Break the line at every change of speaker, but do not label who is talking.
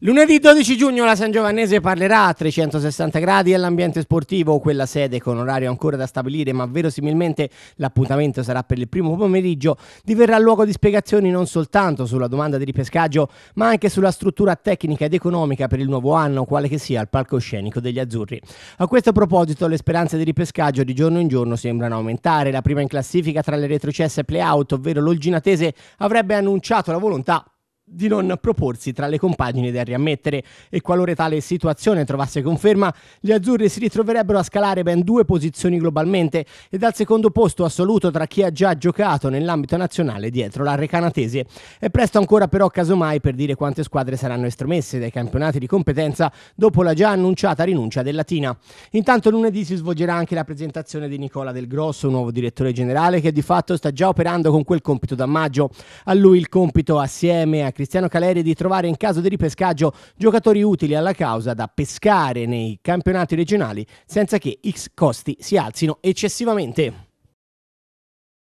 Lunedì 12 giugno la San Giovannese parlerà a 360 gradi dell'ambiente sportivo, quella sede con orario ancora da stabilire, ma verosimilmente l'appuntamento sarà per il primo pomeriggio, diverrà luogo di spiegazioni non soltanto sulla domanda di ripescaggio, ma anche sulla struttura tecnica ed economica per il nuovo anno, quale che sia il palcoscenico degli azzurri. A questo proposito le speranze di ripescaggio di giorno in giorno sembrano aumentare, la prima in classifica tra le retrocesse play-out, ovvero l'Olginatese, avrebbe annunciato la volontà di non proporsi tra le compagini da riammettere e qualora tale situazione trovasse conferma, gli azzurri si ritroverebbero a scalare ben due posizioni globalmente e dal secondo posto assoluto tra chi ha già giocato nell'ambito nazionale dietro la Recanatese. È presto ancora però casomai per dire quante squadre saranno estromesse dai campionati di competenza dopo la già annunciata rinuncia del Latina. Intanto lunedì si svolgerà anche la presentazione di Nicola Del Grosso, nuovo direttore generale che di fatto sta già operando con quel compito da maggio. A lui il compito assieme a Cristiano Caleri di trovare in caso di ripescaggio giocatori utili alla causa da pescare nei campionati regionali senza che X costi si alzino eccessivamente.